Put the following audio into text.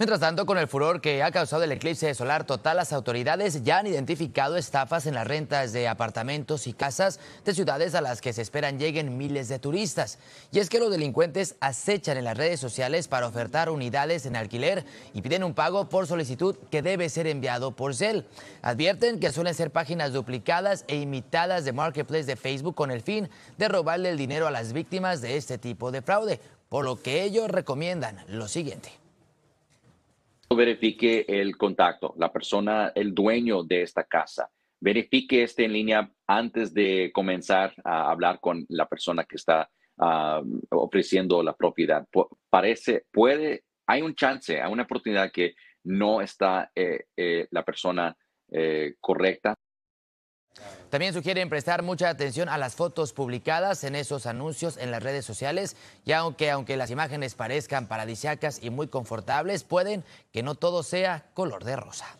Mientras tanto, con el furor que ha causado el eclipse solar total, las autoridades ya han identificado estafas en las rentas de apartamentos y casas de ciudades a las que se esperan lleguen miles de turistas. Y es que los delincuentes acechan en las redes sociales para ofertar unidades en alquiler y piden un pago por solicitud que debe ser enviado por CEL. Advierten que suelen ser páginas duplicadas e imitadas de marketplace de Facebook con el fin de robarle el dinero a las víctimas de este tipo de fraude, por lo que ellos recomiendan lo siguiente verifique el contacto, la persona, el dueño de esta casa. Verifique este en línea antes de comenzar a hablar con la persona que está ofreciendo la propiedad. parece, puede, hay un chance, hay una oportunidad que no está eh, eh, la persona eh, correcta también sugieren prestar mucha atención a las fotos publicadas en esos anuncios en las redes sociales, y aunque, aunque las imágenes parezcan paradisiacas y muy confortables, pueden que no todo sea color de rosa.